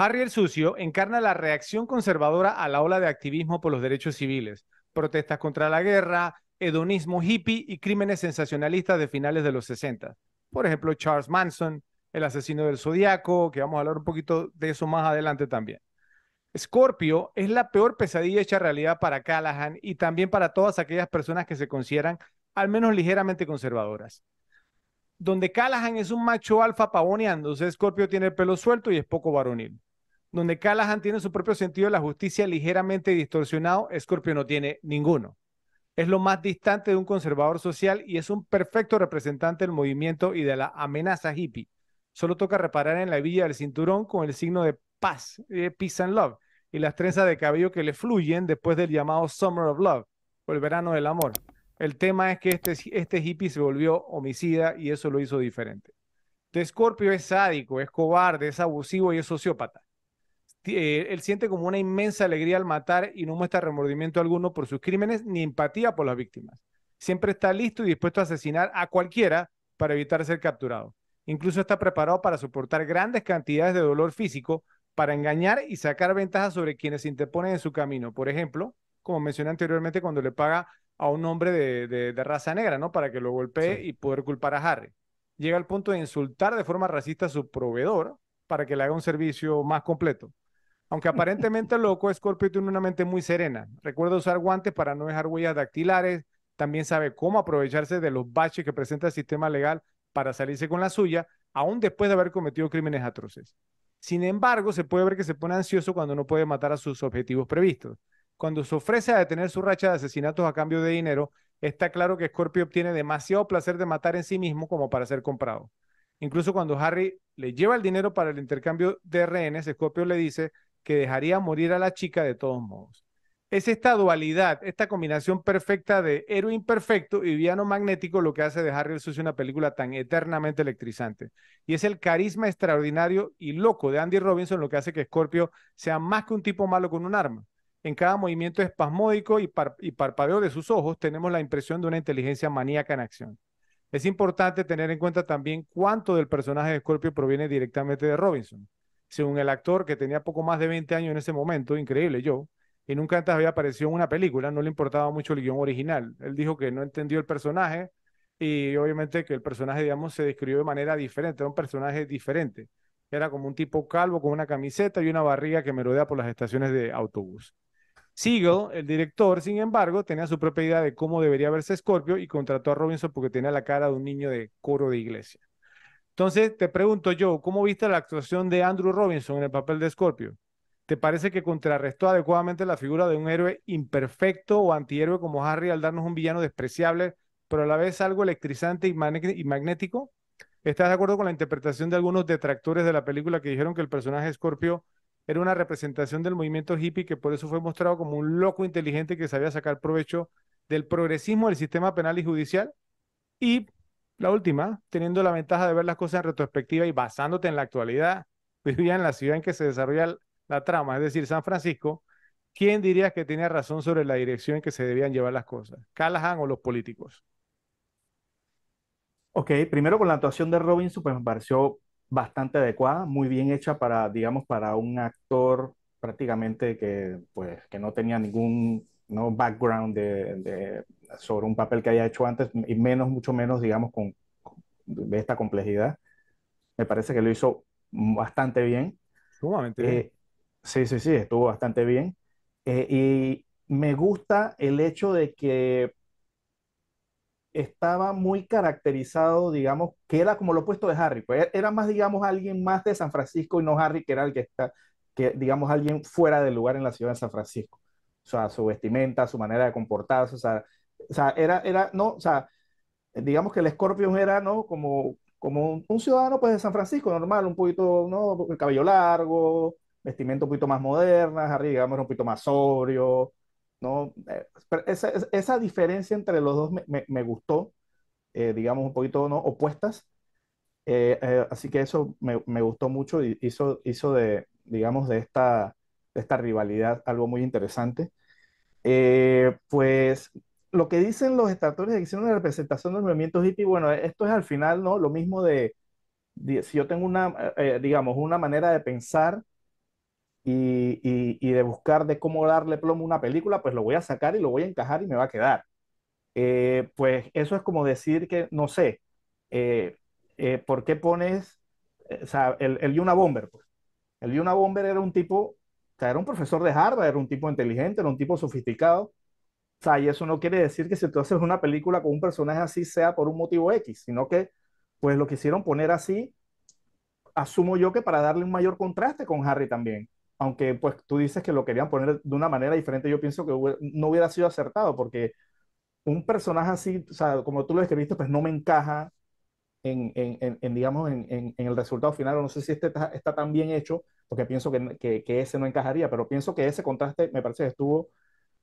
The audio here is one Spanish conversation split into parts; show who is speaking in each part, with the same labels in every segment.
Speaker 1: Harry el Sucio encarna la reacción conservadora a la ola de activismo por los derechos civiles, protestas contra la guerra, hedonismo hippie y crímenes sensacionalistas de finales de los 60. Por ejemplo, Charles Manson, el asesino del zodiaco que vamos a hablar un poquito de eso más adelante también. Scorpio es la peor pesadilla hecha realidad para Callahan y también para todas aquellas personas que se consideran al menos ligeramente conservadoras. Donde Callahan es un macho alfa pavoneándose, Scorpio tiene el pelo suelto y es poco varonil donde Callahan tiene su propio sentido de la justicia ligeramente distorsionado, Scorpio no tiene ninguno. Es lo más distante de un conservador social y es un perfecto representante del movimiento y de la amenaza hippie. Solo toca reparar en la villa del cinturón con el signo de paz, eh, peace and love, y las trenzas de cabello que le fluyen después del llamado Summer of Love, o el verano del amor. El tema es que este, este hippie se volvió homicida y eso lo hizo diferente. De Scorpio es sádico, es cobarde, es abusivo y es sociópata eh, él siente como una inmensa alegría al matar y no muestra remordimiento alguno por sus crímenes ni empatía por las víctimas. Siempre está listo y dispuesto a asesinar a cualquiera para evitar ser capturado. Incluso está preparado para soportar grandes cantidades de dolor físico para engañar y sacar ventajas sobre quienes se interponen en su camino. Por ejemplo, como mencioné anteriormente, cuando le paga a un hombre de, raza negra, ¿no? Para que lo golpee y poder culpar a Harry. Llega al punto de insultar de forma racista a su proveedor para que le haga un servicio más completo. Aunque aparentemente loco, Scorpio tiene una mente muy serena. Recuerda usar guantes para no dejar huellas dactilares. También sabe cómo aprovecharse de los baches que presenta el sistema legal para salirse con la suya, aún después de haber cometido crímenes atroces. Sin embargo, se puede ver que se pone ansioso cuando no puede matar a sus objetivos previstos. Cuando se ofrece a detener su racha de asesinatos a cambio de dinero, está claro que Scorpio obtiene demasiado placer de matar en sí mismo como para ser comprado. Incluso cuando Harry le lleva el dinero para el intercambio de rehenes, Scorpio le dice que dejaría morir a la chica de todos modos. Es esta dualidad, esta combinación perfecta de héroe imperfecto y villano magnético lo que hace de Harry el Sucio una película tan eternamente electrizante. Y es el carisma extraordinario y loco de Andy Robinson lo que hace que Scorpio sea más que un tipo malo con un arma. En cada movimiento espasmódico y, y parpadeo de sus ojos tenemos la impresión de una inteligencia maníaca en acción. Es importante tener en cuenta también cuánto del personaje de Scorpio proviene directamente de Robinson según el actor que tenía poco más de 20 años en ese momento, increíble yo, y nunca antes había aparecido en una película, no le importaba mucho el guión original. Él dijo que no entendió el personaje y obviamente que el personaje, digamos, se describió de manera diferente, era un personaje diferente. Era como un tipo calvo con una camiseta y una barriga que merodea por las estaciones de autobús. Siegel, el director, sin embargo, tenía su propia idea de cómo debería verse Scorpio y contrató a Robinson porque tenía la cara de un niño de coro de iglesia. Entonces, te pregunto yo, ¿cómo viste la actuación de Andrew Robinson en el papel de Scorpio? ¿Te parece que contrarrestó adecuadamente la figura de un héroe imperfecto o antihéroe como Harry al darnos un villano despreciable, pero a la vez algo electrizante y, magnético? ¿Estás de acuerdo con la interpretación de algunos detractores de la película que dijeron que el personaje Scorpio era una representación del movimiento hippie que por eso fue mostrado como un loco inteligente que sabía sacar provecho del progresismo del sistema penal y judicial? Y la última, teniendo la ventaja de ver las cosas en retrospectiva y basándote en la actualidad, vivía en la ciudad en que se desarrolla la trama, es decir, San Francisco, ¿quién dirías que tenía razón sobre la dirección en que se debían llevar las cosas? ¿Callahan o los políticos?
Speaker 2: Ok, primero con pues, la actuación de Robinson, pues me pareció bastante adecuada, muy bien hecha para, digamos, para un actor prácticamente que, pues, que no tenía ningún ¿no? background de sobre un papel que haya hecho antes, y menos, mucho menos, digamos, con, esta complejidad. Me parece que lo hizo bastante bien. Sumamente eh, sí, sí, sí, estuvo bastante bien. Eh, y me gusta el hecho de que estaba muy caracterizado, digamos, que era como lo opuesto de Harry, pues e-, era más, digamos, alguien más de San Francisco y no Harry, que era el que está, que digamos, alguien fuera del lugar en la ciudad de San Francisco. O sea, su vestimenta, su manera de comportarse, o sea, o sea, era, era, no, o sea, digamos que el Scorpion era, ¿no? Como, como un, ciudadano pues de San Francisco, normal, un poquito, ¿no? El cabello largo, vestimenta un poquito más moderna, Harry, digamos, era un poquito más sobrio, ¿no? Eh, esa, esa diferencia entre los dos me, me, gustó, eh, digamos, un poquito, ¿no? Opuestas. Eh, así que eso me, me, gustó mucho y hizo, hizo de, digamos, de esta, de esta rivalidad algo muy interesante. pues lo que dicen los estatutos que hicieron la representación del movimiento hippie, bueno, esto es al final, ¿no? Lo mismo de, si yo tengo una, eh, eh, digamos, una manera de pensar y, de buscar de cómo darle plomo a una película, pues lo voy a sacar y lo voy a encajar y me va a quedar. Eh, pues eso es como decir que, no sé, ¿por qué pones, o sea, el, el Yuna Bomber? Pues. El Yuna Bomber era un tipo, o sea, era un profesor de Harvard, era un tipo inteligente, era un tipo sofisticado, sea, y eso no quiere decir que si tú haces una película con un personaje así sea por un motivo X, sino que pues lo quisieron poner así, asumo yo que para darle un mayor contraste con Harry también. Aunque pues tú dices que lo querían poner de una manera diferente, yo pienso que no hubiera sido acertado porque un personaje así, o sea, como tú lo escribiste pues no me encaja en, en, en, digamos, en, el resultado final. No sé si este está, tan bien hecho, porque pienso que, que, que ese no encajaría, pero pienso que ese contraste me parece que estuvo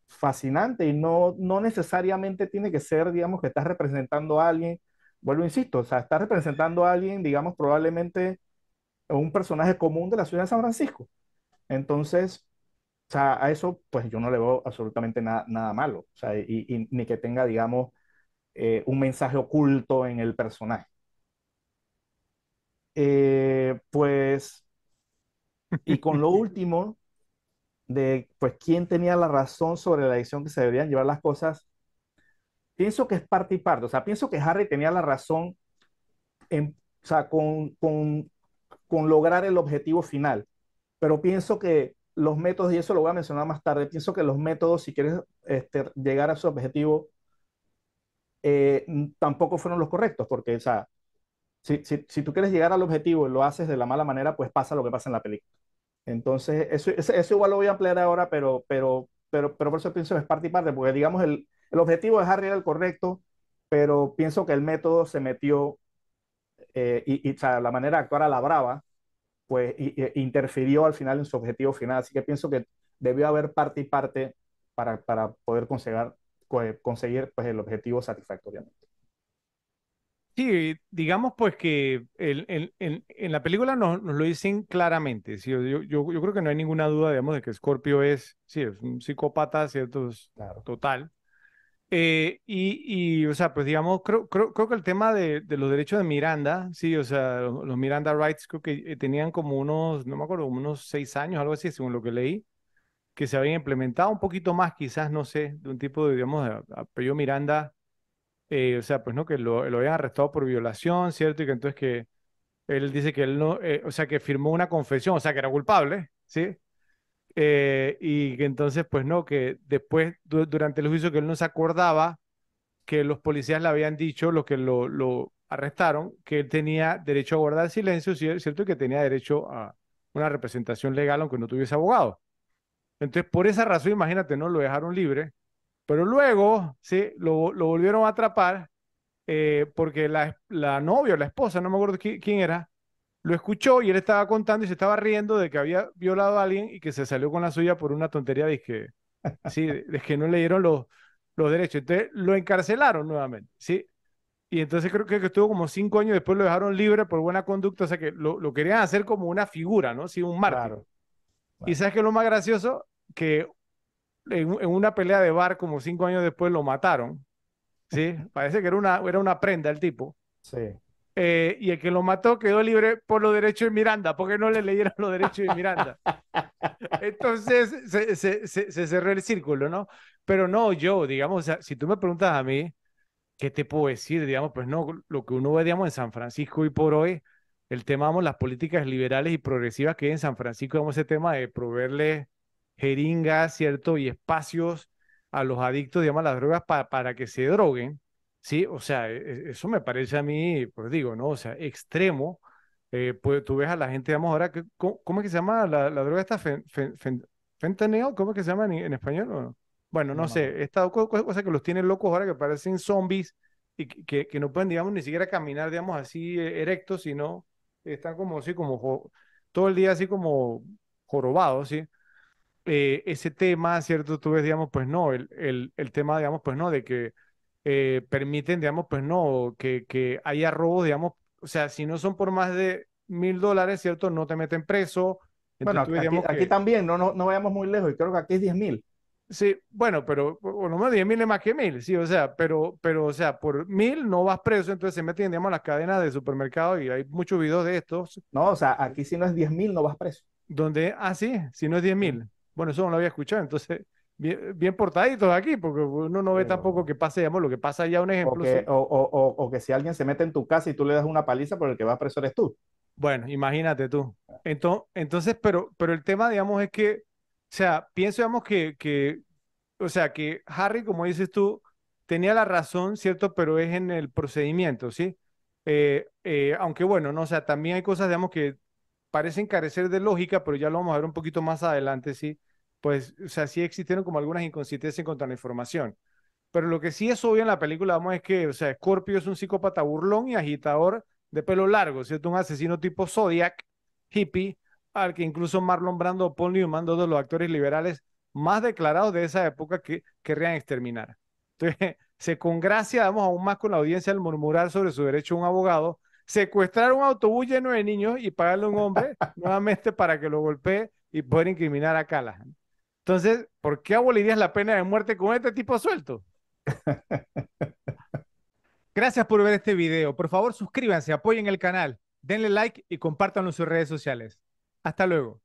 Speaker 2: fascinante y no, no necesariamente tiene que ser, digamos, que estás representando a alguien, vuelvo, insisto, o sea, estás representando a alguien, digamos, probablemente un personaje común de la ciudad de San Francisco. Entonces, o sea, a eso pues yo no le veo absolutamente nada, nada malo, o sea, y, ni que tenga, digamos, eh, un mensaje oculto en el personaje. Eh, pues, y con lo último, de pues quién tenía la razón sobre la dirección que se deberían llevar las cosas, pienso que es parte y parte. O sea, pienso que Harry tenía la razón en, o con, lograr el objetivo final, pero pienso que los métodos, y eso lo voy a mencionar más tarde, pienso que los métodos, si quieres este, llegar a su objetivo, eh, tampoco fueron los correctos, porque, o sea, si, si, tú quieres llegar al objetivo y lo haces de la mala manera, pues pasa lo que pasa en la película. Entonces, eso, eso, igual lo voy a ampliar ahora, pero, pero, pero, pero por eso pienso que es parte y parte, porque digamos, el, el objetivo de Harry era el correcto, pero pienso que el método se metió eh, y, o sea, la manera de actuar a la brava, pues e interfirió al final en su objetivo final. Así que pienso que debió haber parte y parte para, para poder conseguir, pues, conseguir pues, el objetivo satisfactoriamente.
Speaker 1: Sí, digamos pues que el, en la película nos, nos lo dicen claramente. ¿sí? Yo, creo que no hay ninguna duda, digamos, de que Scorpio es, sí, es un psicópata, ¿cierto? Total. Eh, y, o sea, pues digamos, creo, que el tema de, los derechos de Miranda, sí, o sea, los, Miranda Rights creo que eh, tenían como unos, no me acuerdo, unos seis años, algo así, según lo que leí, que se habían implementado un poquito más, quizás, no sé, de un tipo de, digamos, apellido Miranda eh, o sea, pues no, que lo, lo, habían arrestado por violación, ¿cierto? Y que entonces que él dice que él no, eh, o sea, que firmó una confesión, o sea, que era culpable, ¿sí? Eh, y que entonces, pues no, que después, durante el juicio, que él no se acordaba que los policías le habían dicho, los que lo, lo arrestaron, que él tenía derecho a guardar silencio, ¿cierto? Y que tenía derecho a una representación legal aunque no tuviese abogado. Entonces, por esa razón, imagínate, ¿no? Lo dejaron libre pero luego, sí, lo, volvieron a atrapar eh, porque la, novia o la esposa, no me acuerdo quién, era, lo escuchó y él estaba contando y se estaba riendo de que había violado a alguien y que se salió con la suya por una tontería de que, sí, que no le dieron los, los derechos. Entonces lo encarcelaron nuevamente, ¿sí? Y entonces creo que, estuvo como cinco años, después lo dejaron libre por buena conducta, o sea que lo, querían hacer como una figura, ¿no? Sí, un mártir. Y sabes que lo más gracioso, que en, una pelea de bar como cinco años después lo mataron. ¿sí? Parece que era una, era una prenda el tipo. Sí. Eh, y el que lo mató quedó libre por los derechos de Miranda, porque no le leyeron los derechos de Miranda. Entonces se, se, cerró el círculo, ¿no? Pero no, yo, digamos, si tú me preguntas a mí, ¿qué te puedo decir? Digamos, pues no, lo que uno ve, digamos, en San Francisco y por hoy, el tema, vamos, las políticas liberales y progresivas que hay en San Francisco, vamos, ese tema de proveerle jeringas, ¿cierto? Y espacios a los adictos, digamos, a las drogas para que se droguen, ¿sí? O sea, e-, e-, eso me parece a mí, pues digo, ¿no? O sea, extremo. Eh, pues tú ves a la gente, digamos, ahora, ¿cómo, cómo es que se llama la, droga esta? Fen, ¿Cómo es que se llama en, español? Bueno, no, sé, está esta cosa que los tienen locos ahora que parecen zombies y que, que, no pueden, digamos, ni siquiera caminar, digamos, así e-, erectos, sino están como así, como todo el día así como jorobados, ¿sí? Eh, ese tema, ¿cierto? Tú ves, digamos, pues no, el, el, el tema, digamos, pues no, de que eh, permiten, digamos, pues no, que, que haya robos, digamos, o sea, si no son por más de mil dólares, ¿cierto? No te meten preso. bueno, aquí, también, no, no, vayamos muy lejos, y creo que aquí es diez mil. Sí, bueno, pero por diez mil es más que mil, sí, o sea, pero, pero, o sea, por mil no vas preso, entonces se meten, digamos, las cadenas de supermercado y hay muchos videos de estos. No, o sea, aquí si no es diez mil no vas preso. ¿Dónde? Ah, sí, si no es diez mil. Bueno, eso no lo había escuchado, entonces bien, bien portaditos aquí, porque uno no ve tampoco que pase, digamos, lo que pasa ya un
Speaker 2: ejemplo. O que, si alguien se mete en tu casa y tú le das una paliza, por el que va preso eres tú.
Speaker 1: Bueno, imagínate tú. Ah. Entonces, entonces pero, pero el tema, digamos, es que, o sea, pienso, digamos, que, que, o sea, que Harry, como dices tú, tenía la razón, ¿cierto? Pero es en el procedimiento, ¿sí? Eh, eh, aunque bueno, no, o sea, también hay cosas, digamos, que parecen carecer de lógica, pero ya lo vamos a ver un poquito más adelante, sí, pues, o sea, sí existieron como algunas inconsistencias en cuanto a la información. Pero lo que sí es obvio en la película, vamos, es que, o sea, Scorpio es un psicópata burlón y agitador de pelo largo, ¿cierto? Un asesino tipo Zodiac, hippie, al que incluso Marlon Brando o Paul Newman, dos de los actores liberales más declarados de esa época, que querrían exterminar. Entonces, se congracia, vamos, aún más con la audiencia al murmurar sobre su derecho a un abogado secuestrar un autobús lleno de niños y pagarle a un hombre nuevamente para que lo golpee y poder incriminar a Callahan. Entonces, ¿por qué abolirías la pena de muerte con este tipo suelto? Gracias por ver este video. Por favor, suscríbanse, apoyen el canal, denle like y compártanlo en sus redes sociales. Hasta luego.